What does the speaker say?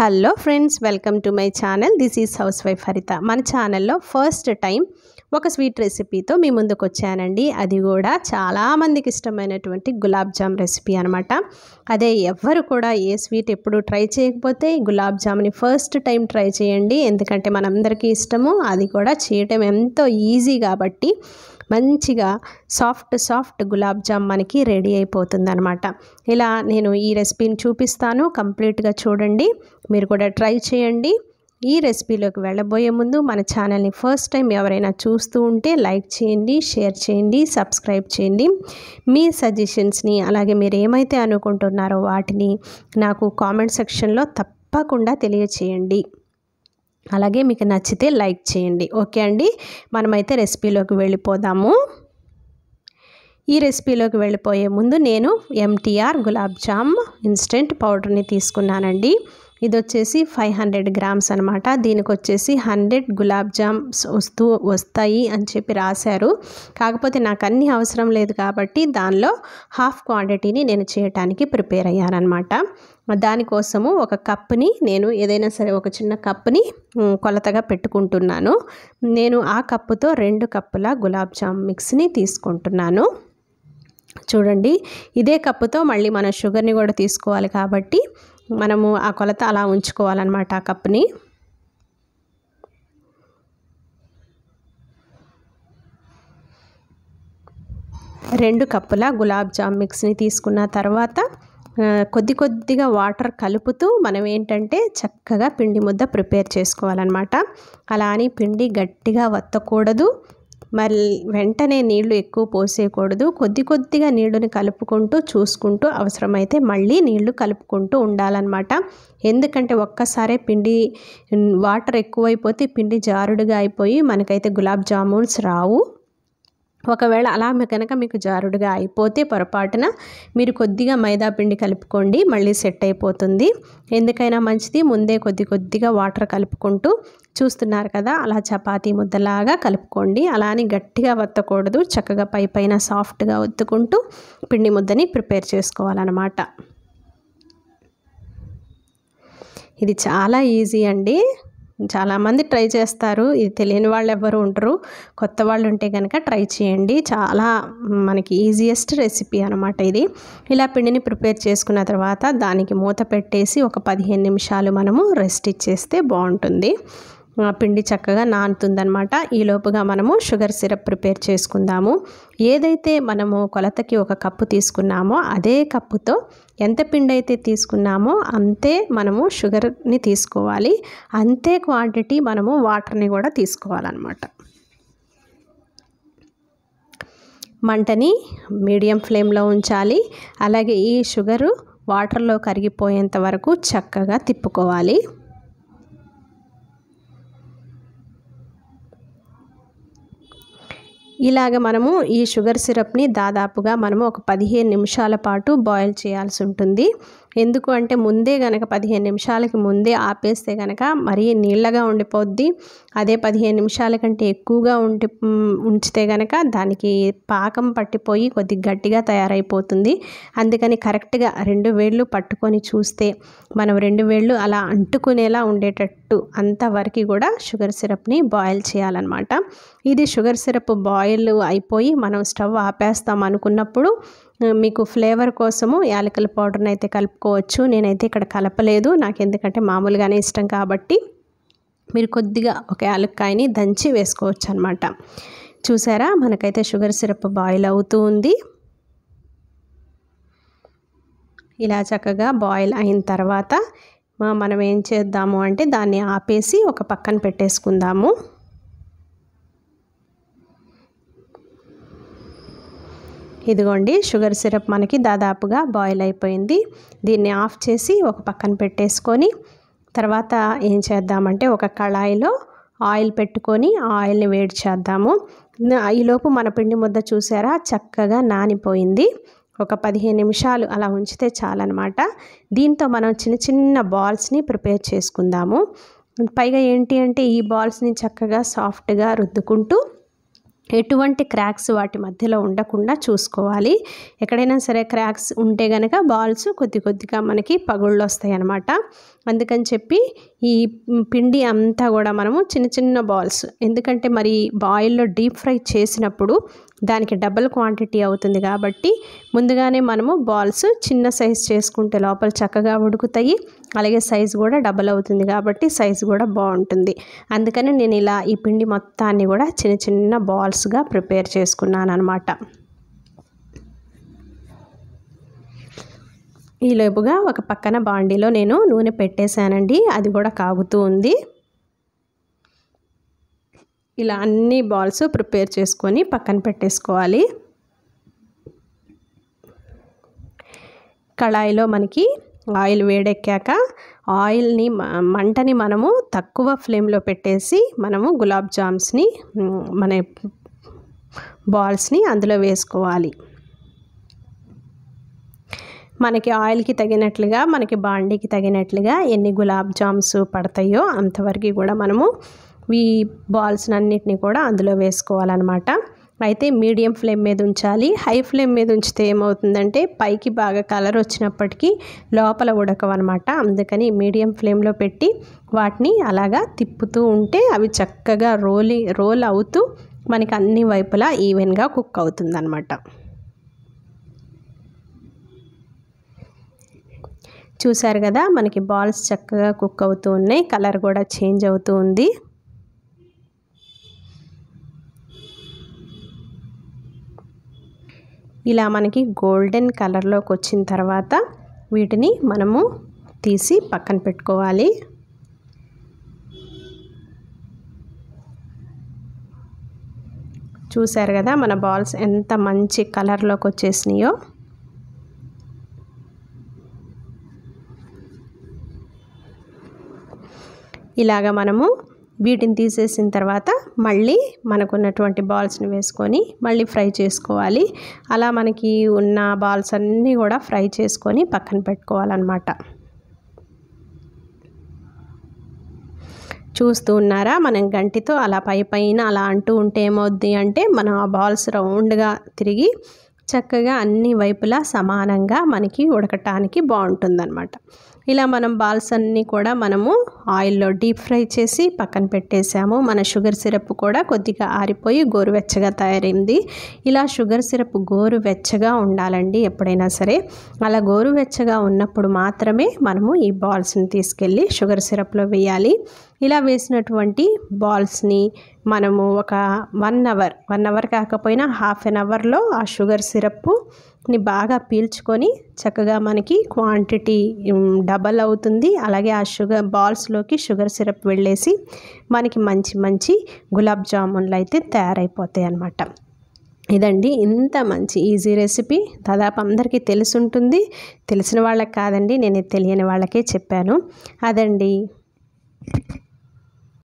hello friends welcome to my channel this is housewife Haritha మన ఛానల్లో first time ఒక sweet రెసిపీతో మీ ముందుకు వచ్చానండి అది కూడా చాలామందికి ఇష్టమైనటువంటి గులాబ్ జామ్ రెసిపీ అనమాట అదే ఎవ్వరు కూడా ఏ స్వీట్ ఎప్పుడు ట్రై చేయకపోతే గులాబ్ జామ్ని ఫస్ట్ టైం ట్రై చేయండి ఎందుకంటే మనందరికీ ఇష్టము అది కూడా చేయటం ఎంతో ఈజీ కాబట్టి మంచిగా సాఫ్ట్ సాఫ్ట్ గులాబ్ జామ్ మనకి రెడీ అయిపోతుంది అనమాట ఇలా నేను ఈ రెసిపీని చూపిస్తాను కంప్లీట్గా చూడండి మీరు కూడా ట్రై చేయండి ఈ రెసిపీలోకి వెళ్ళబోయే ముందు మన ఛానల్ని ఫస్ట్ టైం ఎవరైనా చూస్తూ ఉంటే లైక్ చేయండి షేర్ చేయండి సబ్స్క్రైబ్ చేయండి మీ సజెషన్స్ని అలాగే మీరు ఏమైతే అనుకుంటున్నారో వాటిని నాకు కామెంట్ సెక్షన్లో తప్పకుండా తెలియచేయండి అలాగే మీకు నచ్చితే లైక్ చేయండి ఓకే అండి మనమైతే రెసిపీలోకి వెళ్ళిపోదాము ఈ రెసిపీలోకి వెళ్ళిపోయే ముందు నేను ఎంటీఆర్ గులాబ్ జామ్ ఇన్స్టెంట్ పౌడర్ని తీసుకున్నానండి ఇది వచ్చేసి ఫైవ్ హండ్రెడ్ గ్రామ్స్ అనమాట దీనికి వచ్చేసి హండ్రెడ్ గులాబ్ జామ్స్ వస్తూ వస్తాయి అని చెప్పి రాశారు కాకపోతే నాకు అన్ని అవసరం లేదు కాబట్టి దానిలో హాఫ్ క్వాంటిటీని నేను చేయటానికి ప్రిపేర్ అయ్యానమాట దానికోసము ఒక కప్ని నేను ఏదైనా సరే ఒక చిన్న కప్ని కొలతగా పెట్టుకుంటున్నాను నేను ఆ కప్పుతో రెండు కప్పుల గులాబ్ జామ్ మిక్స్ని తీసుకుంటున్నాను చూడండి ఇదే కప్పుతో మళ్ళీ మనం షుగర్ని కూడా తీసుకోవాలి కాబట్టి మనము ఆ కొలత అలా ఉంచుకోవాలన్నమాట ఆ కప్ని రెండు కప్పుల గులాబ్ జామ్ మిక్స్ని తీసుకున్న తర్వాత కొద్ది కొద్దిగా వాటర్ కలుపుతూ మనం ఏంటంటే చక్కగా పిండి ముద్ద ప్రిపేర్ చేసుకోవాలన్నమాట అలా అని పిండి గట్టిగా వత్తకూడదు మరి వెంటనే నీళ్లు ఎక్కువ పోసేయకూడదు కొద్ది కొద్దిగా నీళ్లుని కలుపుకుంటూ చూసుకుంటూ అవసరమైతే మళ్ళీ నీళ్లు కలుపుకుంటూ ఉండాలన్నమాట ఎందుకంటే ఒక్కసారే పిండి వాటర్ ఎక్కువైపోతే పిండి జారుడుగా అయిపోయి మనకైతే గులాబ్ జామున్స్ రావు ఒకవేళ అలా కనుక మీకు జారుడుగా అయిపోతే పొరపాటున మీరు కొద్దిగా మైదాపిండి కలుపుకోండి మళ్ళీ సెట్ అయిపోతుంది ఎందుకైనా మంచిది ముందే కొద్ది కొద్దిగా వాటర్ కలుపుకుంటూ చూస్తున్నారు కదా అలా చపాతీ ముద్దలాగా కలుపుకోండి అలానే గట్టిగా వత్తకూడదు చక్కగా పై పైన సాఫ్ట్గా ఒత్తుకుంటూ పిండి ముద్దని ప్రిపేర్ చేసుకోవాలన్నమాట ఇది చాలా ఈజీ అండి చాలామంది ట్రై చేస్తారు ఇది తెలియని వాళ్ళు ఎవరు ఉంటారు కొత్త వాళ్ళు ఉంటే కనుక ట్రై చేయండి చాలా మనకి ఈజియెస్ట్ రెసిపీ అనమాట ఇది ఇలా పిండిని ప్రిపేర్ చేసుకున్న తర్వాత దానికి మూత పెట్టేసి ఒక పదిహేను నిమిషాలు మనము రెస్ట్ ఇచ్చేస్తే బాగుంటుంది పిండి చక్కగా నానుతుందనమాట ఈలోపుగా మనము షుగర్ సిరప్ ప్రిపేర్ చేసుకుందాము ఏదైతే మనము కొలతకి ఒక కప్పు తీసుకున్నామో అదే కప్పుతో ఎంత పిండి అయితే తీసుకున్నామో అంతే మనము షుగర్ని తీసుకోవాలి అంతే క్వాంటిటీ మనము వాటర్ని కూడా తీసుకోవాలన్నమాట మంటని మీడియం ఫ్లేమ్లో ఉంచాలి అలాగే ఈ షుగరు వాటర్లో కరిగిపోయేంత వరకు చక్కగా తిప్పుకోవాలి ఇలాగ మనము ఈ షుగర్ సిరప్ని దాదాపుగా మనము ఒక పదిహేను నిమిషాల పాటు బాయిల్ చేయాల్సి ఉంటుంది ఎందుకు అంటే ముందే గనక పదిహేను నిమిషాలకి ముందే ఆపేస్తే గనక మరీ నీళ్ళగా ఉండిపోద్ది అదే పదిహేను నిమిషాల కంటే ఎక్కువగా ఉండి ఉంచితే గనక దానికి పాకం పట్టిపోయి కొద్ది గట్టిగా తయారైపోతుంది అందుకని కరెక్ట్గా రెండు వేళ్ళు పట్టుకొని చూస్తే మనం రెండు వేళ్ళు అలా అంటుకునేలా ఉండేటట్టు అంతవరకు కూడా షుగర్ సిరప్ని బాయిల్ చేయాలన్నమాట ఇది షుగర్ సిరప్ బాయిల్ అయిపోయి మనం స్టవ్ ఆపేస్తాం అనుకున్నప్పుడు మీకు ఫ్లేవర్ కోసము యాలకల పౌడర్ని అయితే కలుపుకోవచ్చు నేనైతే ఇక్కడ కలపలేదు నాకు ఎందుకంటే మామూలుగానే ఇష్టం కాబట్టి మీరు కొద్దిగా ఒక యాలక్కాయని దంచి వేసుకోవచ్చు అనమాట చూసారా మనకైతే షుగర్ సిరప్ బాయిల్ అవుతూ ఉంది ఇలా చక్కగా బాయిల్ అయిన తర్వాత మనం ఏం చేద్దాము అంటే దాన్ని ఆపేసి ఒక పక్కన పెట్టేసుకుందాము ఇదిగోండి షుగర్ సిరప్ మనకి దాదాపుగా బాయిల్ అయిపోయింది దీన్ని ఆఫ్ చేసి ఒక పక్కన పెట్టేసుకొని తర్వాత ఏం చేద్దామంటే ఒక కళాయిలో ఆయిల్ పెట్టుకొని ఆయిల్ని వేడి చేద్దాము ఈలోపు మన పిండి ముద్ద చూసారా చక్కగా నానిపోయింది ఒక పదిహేను నిమిషాలు అలా ఉంచితే చాలన్నమాట దీంతో మనం చిన్న చిన్న బాల్స్ని ప్రిపేర్ చేసుకుందాము పైగా ఏంటి అంటే ఈ బాల్స్ని చక్కగా సాఫ్ట్గా రుద్దుకుంటూ ఎటువంటి క్రాక్స్ వాటి మధ్యలో ఉండకుండా చూసుకోవాలి ఎక్కడైనా సరే క్రాక్స్ ఉంటే కనుక బాల్స్ కొద్ది కొద్దిగా మనకి పగుళ్ళు వస్తాయి అన్నమాట అందుకని చెప్పి ఈ పిండి అంతా కూడా మనము చిన్న చిన్న బాల్స్ ఎందుకంటే మరి బాయిల్లో డీప్ ఫ్రై చేసినప్పుడు దానికి డబుల్ క్వాంటిటీ అవుతుంది కాబట్టి ముందుగానే మనము బాల్స్ చిన్న సైజ్ చేసుకుంటే లోపల చక్కగా ఉడుకుతాయి అలాగే సైజు కూడా డబల్ అవుతుంది కాబట్టి సైజు కూడా బాగుంటుంది అందుకని నేను ఇలా ఈ పిండి మొత్తాన్ని కూడా చిన్న చిన్న బాల్స్గా ప్రిపేర్ చేసుకున్నాను అనమాట ఈలోపుగా ఒక పక్కన బాండీలో నేను నూనె పెట్టేశానండి అది కూడా కాగుతూ ఉంది ఇలా అన్ని బాల్స్ ప్రిపేర్ చేసుకొని పక్కన పెట్టేసుకోవాలి కళాయిలో మనకి ఆయిల్ వేడెక్కాక ఆయిల్ని మంటని మనము తక్కువ ఫ్లేమ్లో పెట్టేసి మనము గులాబ్ జామ్స్ని మన బాల్స్ని అందులో వేసుకోవాలి మనకి ఆయిల్కి తగినట్లుగా మనకి బాండీకి తగినట్లుగా ఎన్ని గులాబ్ జామ్స్ పడతాయో అంతవరకు కూడా మనము ఈ బాల్స్ని అన్నిటిని కూడా అందులో వేసుకోవాలన్నమాట అయితే మీడియం ఫ్లేమ్ మీద ఉంచాలి హై ఫ్లేమ్ మీద ఉంచితే ఏమవుతుందంటే పైకి బాగా కలర్ వచ్చినప్పటికీ లోపల ఉడకవన్నమాట అందుకని మీడియం ఫ్లేమ్లో పెట్టి వాటిని అలాగా తిప్పుతూ ఉంటే అవి చక్కగా రోలి రోల్ అవుతూ మనకి అన్ని వైపులా ఈవెన్గా కుక్ అవుతుందన్నమాట చూసారు కదా మనకి బాల్స్ చక్కగా కుక్ అవుతూ ఉన్నాయి కలర్ కూడా చేంజ్ అవుతూ ఉంది ఇలా మనకి గోల్డెన్ కలర్లోకి వచ్చిన తర్వాత వీటిని మనము తీసి పక్కన పెట్టుకోవాలి చూశారు కదా మన బాల్స్ ఎంత మంచి కలర్లోకి వచ్చేసినాయో ఇలాగ మనము వీటిని తీసేసిన తర్వాత మళ్ళీ మనకున్నటువంటి బాల్స్ని వేసుకొని మళ్ళీ ఫ్రై చేసుకోవాలి అలా మనకి ఉన్న బాల్స్ అన్నీ కూడా ఫ్రై చేసుకొని పక్కన పెట్టుకోవాలన్నమాట చూస్తూ ఉన్నారా మనం గంటితో అలా పై పైన అలా అంటూ ఉంటే ఏమవుద్ది అంటే మనం ఆ బాల్స్ రౌండ్గా తిరిగి చక్కగా అన్ని వైపులా సమానంగా మనకి ఉడకటానికి బాగుంటుందన్నమాట ఇలా మనం బాల్స్ అన్నీ కూడా మనము ఆయిల్లో డీప్ ఫ్రై చేసి పక్కన పెట్టేసాము మన షుగర్ సిరప్ కూడా కొద్దిగా ఆరిపోయి గోరువెచ్చగా తయారైంది ఇలా షుగర్ సిరప్ గోరువెచ్చగా ఉండాలండి ఎప్పుడైనా సరే అలా గోరువెచ్చగా ఉన్నప్పుడు మాత్రమే మనము ఈ బాల్స్ని తీసుకెళ్ళి షుగర్ సిరప్లో వేయాలి ఇలా వేసినటువంటి బాల్స్ని మనము ఒక వన్ అవర్ వన్ అవర్ కాకపోయినా హాఫ్ అన్ అవర్లో ఆ షుగర్ సిరప్ ని బాగా పీల్చుకొని చక్కగా మనకి క్వాంటిటీ డబల్ అవుతుంది అలాగే ఆ షుగర్ బాల్స్లోకి షుగర్ సిరప్ వెళ్ళేసి మనకి మంచి మంచి గులాబ్ జామున్లు అయితే తయారైపోతాయి అన్నమాట ఇదండి ఇంత మంచి ఈజీ రెసిపీ దాదాపు అందరికీ తెలుసుంటుంది తెలిసిన వాళ్ళకి కాదండి నేను తెలియని వాళ్ళకే చెప్పాను అదండి